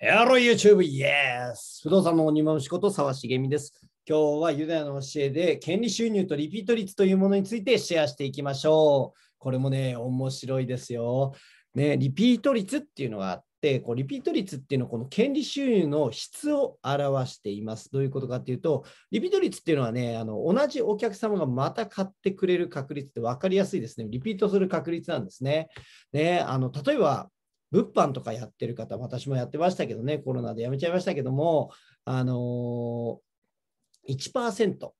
エアロ YouTube! イエス不動産の鬼庭の仕こと沢茂美です。今日はユダヤの教えで権利収入とリピート率というものについてシェアしていきましょう。これもね、面白いですよ。ね、リピート率っていうのがあって、こうリピート率っていうのはこの権利収入の質を表しています。どういうことかっていうと、リピート率っていうのはね、あの同じお客様がまた買ってくれる確率って分かりやすいですね。リピートする確率なんですね。ねあの例えば物販とかやってる方、私もやってましたけどね、コロナでやめちゃいましたけども、あのー、1%、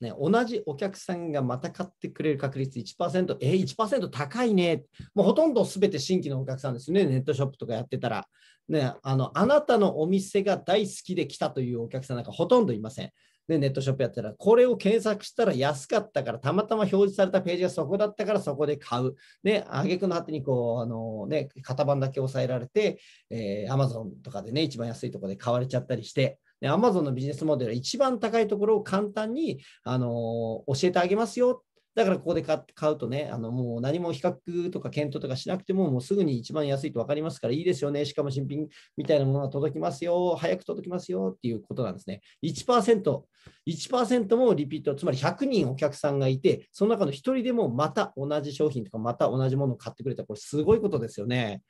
ね、同じお客さんがまた買ってくれる確率1%、えー、1%高いね、もうほとんど全て新規のお客さんですよね、ネットショップとかやってたら。ね、あのあなたのお店が大好きで来たというお客さんなんかほとんどいません。ネットショップやってたら、これを検索したら安かったから、たまたま表示されたページがそこだったからそこで買う。ね、挙句の果てにこう、あのね、型番だけ抑えられて、えー、Amazon とかでね、一番安いところで買われちゃったりして、ね、Amazon のビジネスモデルは一番高いところを簡単に、あのー、教えてあげますよだからここで買うとね、あのもう何も比較とか検討とかしなくても、もうすぐに一番安いと分かりますから、いいですよね、しかも新品みたいなものが届きますよ、早く届きますよっていうことなんですね。1%、1%もリピート、つまり100人お客さんがいて、その中の1人でもまた同じ商品とか、また同じものを買ってくれたこれすごいことですよね。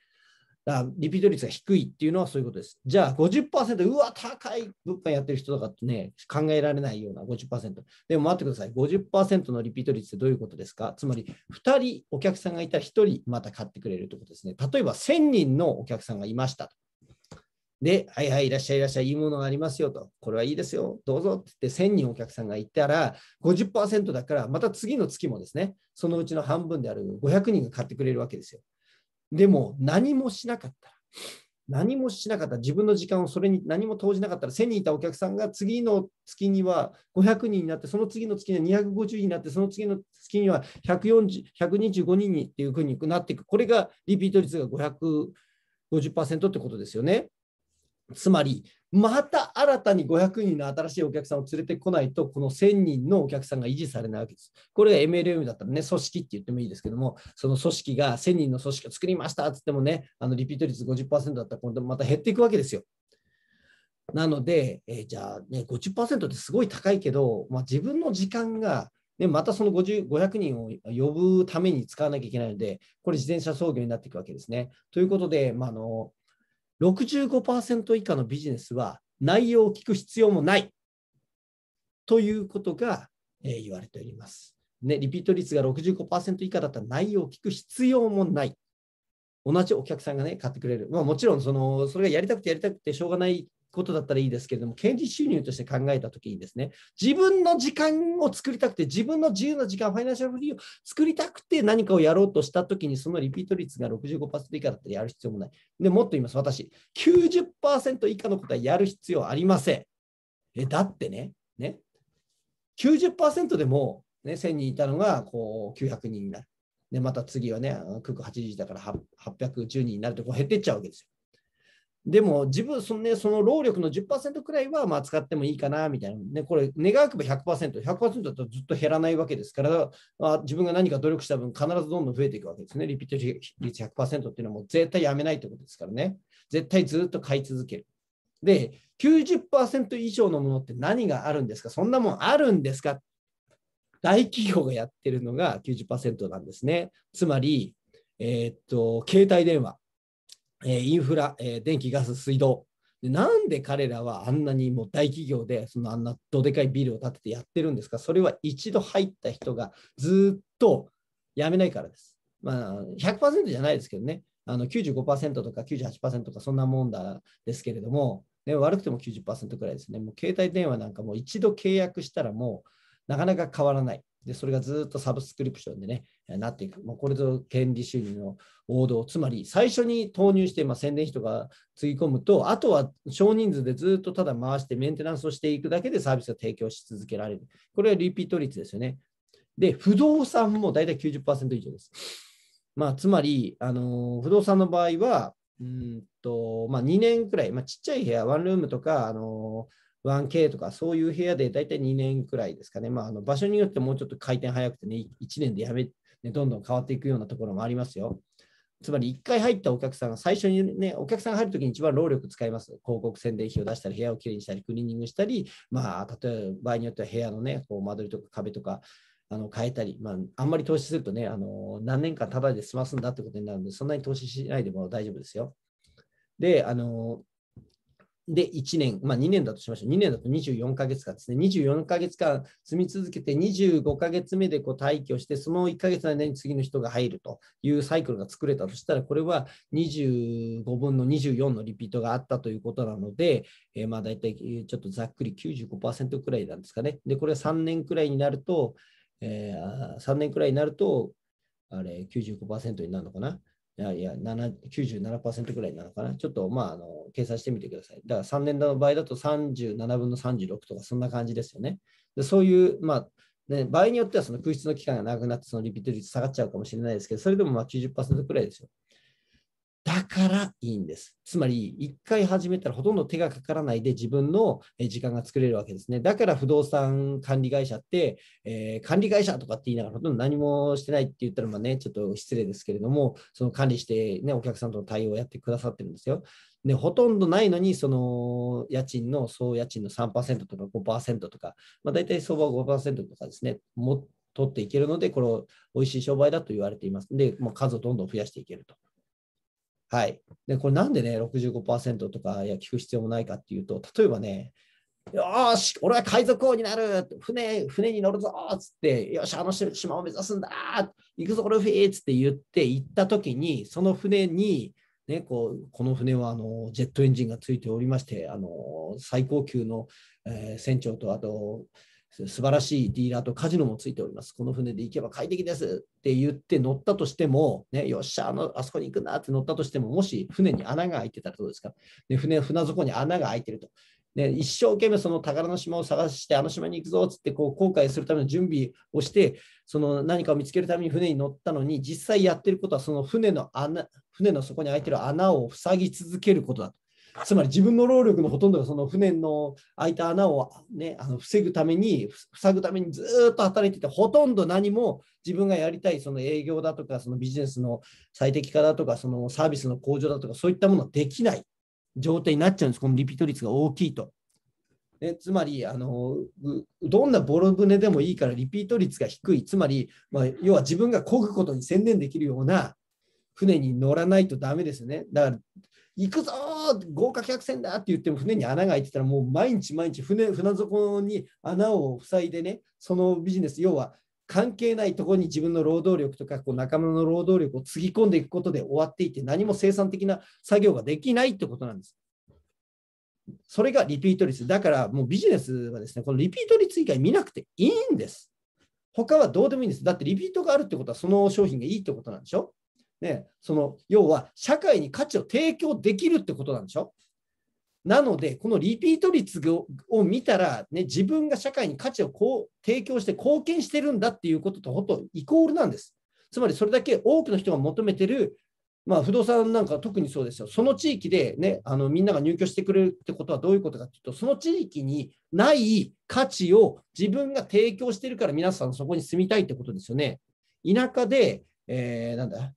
リピート率が低いっていうのはそういうことです。じゃあ50%、うわ、高い物販やってる人とかってね、考えられないような50%。でも待ってください。50%のリピート率ってどういうことですかつまり、2人お客さんがいたら1人また買ってくれるということですね。例えば1000人のお客さんがいましたで、はいはい、いらっしゃい、いらっしゃい、いいものがありますよと、これはいいですよ、どうぞって言って、1000人お客さんがいたら50、50%だから、また次の月もですね、そのうちの半分である500人が買ってくれるわけですよ。でも何もしなかったら、何もしなかった自分の時間をそれに何も投じなかったら、1000人いたお客さんが次の月には500人になって、その次の月には250人になって、その次の月には125人にっていうふうになっていく。これがリピート率が550%ってことですよね。つまり、また新たに500人の新しいお客さんを連れてこないと、この1000人のお客さんが維持されないわけです。これが MLM だったらね、組織って言ってもいいですけども、その組織が1000人の組織を作りましたって言ってもね、あのリピート率50%だったら、今度また減っていくわけですよ。なので、えー、じゃあ、ね、50%ってすごい高いけど、まあ、自分の時間が、ね、またその50 0人を呼ぶために使わなきゃいけないので、これ、自転車操業になっていくわけですね。ということで、まあの65%以下のビジネスは内容を聞く必要もないということが、え言われております。ね、リピート率が65%以下だったら内容を聞く必要もない。同じお客さんがね、買ってくれる。まあ、もちろんその、それがやりたくてやりたくてしょうがないことだったらいいですけれども、権利収入として考えたときにですね、自分の時間を作りたくて、自分の自由な時間、ファイナンシャルフリーを作りたくて何かをやろうとしたときに、そのリピート率が65%以下だったらやる必要もない。で、もっと言います、私、90%以下のことはやる必要ありません。え、だってね、ね、90%でも、ね、1000人いたのがこう900人になる。で、また次はね、980だから810人になるとこう減ってっちゃうわけですよ。でも自分その,、ね、その労力の10%くらいはまあ使ってもいいかなみたいな、ね、これ、願くば100%、100%だとずっと減らないわけですから、まあ、自分が何か努力した分、必ずどんどん増えていくわけですね。リピート率100%っていうのはもう絶対やめないってことですからね。絶対ずっと買い続ける。で、90%以上のものって何があるんですかそんなもんあるんですか大企業がやってるのが90%なんですね。つまり、えー、っと、携帯電話。えインフラ、え電気、ガス、水道で。なんで彼らはあんなにもう大企業でそのあんなどでかいビルを建ててやってるんですかそれは一度入った人がずっと辞めないからです。まあ、100%じゃないですけどね、あの95%とか98%とかそんなもんだですけれども、ね、悪くても90%くらいですね、もう携帯電話なんかも一度契約したらもうなかなか変わらない。で、それがずっとサブスクリプションでね、なっていく。もうこれぞ権利収入の王道。つまり、最初に投入して、まあ、宣伝費とかつぎ込むと、あとは少人数でずっとただ回してメンテナンスをしていくだけでサービスを提供し続けられる。これはリピート率ですよね。で、不動産も大体90%以上です。まあ、つまり、あの不動産の場合は、うんとまあ、2年くらい、まあ、ちっちゃい部屋、ワンルームとか、あのー 1K とかそういう部屋で大体2年くらいですかね、まあ、あの場所によってもうちょっと回転早くてね、1年でやめ、ね、どんどん変わっていくようなところもありますよ。つまり1回入ったお客さんが最初にね、お客さんが入るときに一番労力使います。広告宣伝費を出したり、部屋をきれいにしたり、クリーニングしたり、まあ、例えば場合によっては部屋のね、こう間取りとか壁とか、あの変えたり、まあ、あんまり投資するとね、あの何年間ただで済ますんだってことになるので、そんなに投資しないでも大丈夫ですよ。で、あので1年、まあ、2年だとしましょう。2年だと24ヶ月間ですね。24ヶ月間住み続けて25ヶ月目でこう退去して、その1ヶ月の間に次の人が入るというサイクルが作れたとしたら、これは25分の24のリピートがあったということなので、えー、まあ大体ちょっとざっくり95%くらいなんですかね。で、これは3年くらいになると、えー、3年くらいになると、あれ95%になるのかな。いやいや、97%ぐらいなのかな。ちょっと、まあ、あの、計算してみてください。だから3年度の場合だと37分の36とか、そんな感じですよね。でそういう、まあ、ね、場合によってはその空室の期間が長くなって、そのリピート率下がっちゃうかもしれないですけど、それでもまあ90%くらいですよ。だからいいんです。つまり、一回始めたらほとんど手がかからないで自分の時間が作れるわけですね。だから不動産管理会社って、えー、管理会社とかって言いながらほとんど何もしてないって言ったら、まあね、ちょっと失礼ですけれども、その管理して、ね、お客さんとの対応をやってくださってるんですよ。で、ほとんどないのに、その家賃の総家賃の3%とか5%とか、まあ、大体相場5%とかですね、も取っていけるので、これ美味しい商売だと言われていますので、もう数をどんどん増やしていけると。はい。で、これなんでね、65%とか、いや、聞く必要もないかっていうと、例えばね、よし、俺は海賊王になる船、船に乗るぞっつって、よし、あの島を目指すんだ行くぞ、ルフィっつって言って行った時に、その船に、ね、こうこの船はあのジェットエンジンがついておりまして、あの最高級の、えー、船長と、あと、素晴らしいディーラーとカジノもついております。この船で行けば快適ですって言って乗ったとしても、ね、よっしゃ、あのあそこに行くなって乗ったとしても、もし船に穴が開いてたらどうですか。で船船底に穴が開いてると。ね、一生懸命その宝の島を探してあの島に行くぞっつってこう後悔するための準備をしてその何かを見つけるために船に乗ったのに実際やってることはその船の穴船の底に開いてる穴を塞ぎ続けることだとつまり自分の労力のほとんどがその船の開いた穴を、ね、あの防ぐために、塞ぐためにずっと働いてて、ほとんど何も自分がやりたい、その営業だとか、そのビジネスの最適化だとか、そのサービスの向上だとか、そういったものできない状態になっちゃうんです、このリピート率が大きいと。ね、つまりあのどんなボロ船でもいいからリピート率が低いつまり、まあ、要は自分が漕ぐことに専念できるような船に乗らないとダメですねだから行くぞ豪華客船だって言っても船に穴が開いてたらもう毎日毎日船船底に穴を塞いでねそのビジネス要は関係ないところに自分の労働力とかこう仲間の労働力をつぎ込んでいくことで終わっていて何も生産的な作業ができないってことなんです。それがリピート率。だからもうビジネスはですね、このリピート率以外見なくていいんです。他はどうでもいいんです。だってリピートがあるってことはその商品がいいってことなんでしょね、その要は社会に価値を提供できるってことなんでしょなので、このリピート率を見たら、ね、自分が社会に価値をこう提供して貢献してるんだっていうこととほとイコールなんです。つまりそれだけ多くの人が求めてる、まあ、不動産なんか特にそうですよ。その地域で、ね、あのみんなが入居してくれるってことはどういうことかというと、その地域にない価値を自分が提供してるから皆さんそこに住みたいってことですよね。田舎で、えー、なんだ、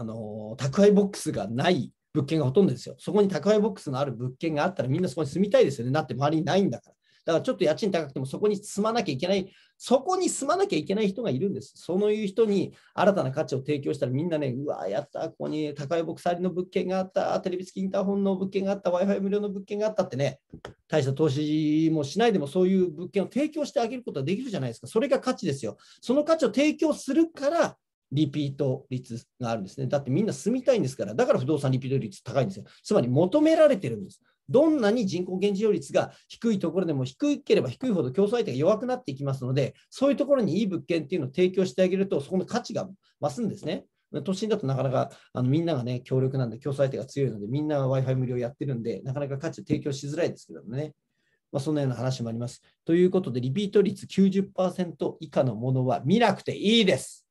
あの宅配ボックスがない物件がほとんどですよ。そこに宅配ボックスのある物件があったらみんなそこに住みたいですよね。なって周りにないんだから。だからちょっと家賃高くてもそこに住まなきゃいけない、そこに住まなきゃいけない人がいるんです。そういう人に新たな価値を提供したらみんなね、うわやった、ここに高いボクサリの物件があった、テレビ付きインターホンの物件があった、Wi-Fi 無料の物件があったってね、大した投資もしないでもそういう物件を提供してあげることができるじゃないですか。それが価値ですよ。その価値を提供するからリピート率があるんですね。だってみんな住みたいんですから、だから不動産リピート率高いんですよ。つまり求められてるんです。どんなに人口減少率が低いところでも低ければ低いほど競争相手が弱くなっていきますので、そういうところにいい物件っていうのを提供してあげると、そこの価値が増すんですね。都心だとなかなかあのみんながね、強力なんで、競争相手が強いので、みんなが Wi-Fi 無料やってるんで、なかなか価値を提供しづらいですけどもね。まあ、そんなような話もあります。ということで、リピート率90%以下のものは見なくていいです。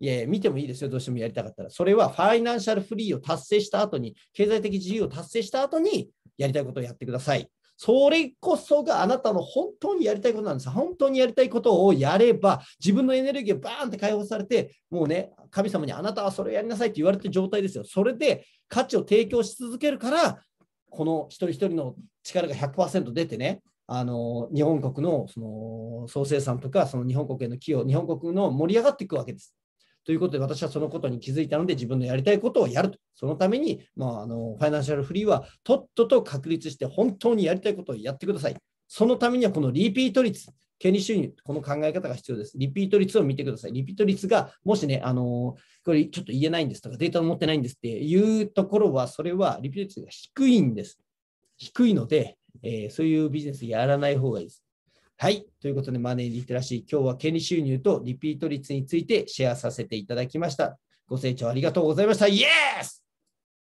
いやいや、見てもいいですよ、どうしてもやりたかったら。それはファイナンシャルフリーを達成した後に、経済的自由を達成した後に、やりたいことをやってください。それこそがあなたの本当にやりたいことなんです。本当にやりたいことをやれば、自分のエネルギーがバーンって解放されて、もうね、神様にあなたはそれをやりなさいって言われてる状態ですよ。それで価値を提供し続けるから、この一人一人の力が100%出てね、あの日本国のその総生産とか、その日本国への寄与、日本国の盛り上がっていくわけです。ということで、私はそのことに気づいたので、自分のやりたいことをやると。そのために、まあ、あのファイナンシャルフリーはとっとと確立して、本当にやりたいことをやってください。そのためには、このリピート率、権利収入、この考え方が必要です。リピート率を見てください。リピート率が、もしね、あのこれちょっと言えないんですとか、データを持ってないんですっていうところは、それはリピート率が低いんです。低いので、えー、そういうビジネスやらない方がいいです。はい。ということで、マネーリテラシー、今日は権利収入とリピート率についてシェアさせていただきました。ご清聴ありがとうございました。イエス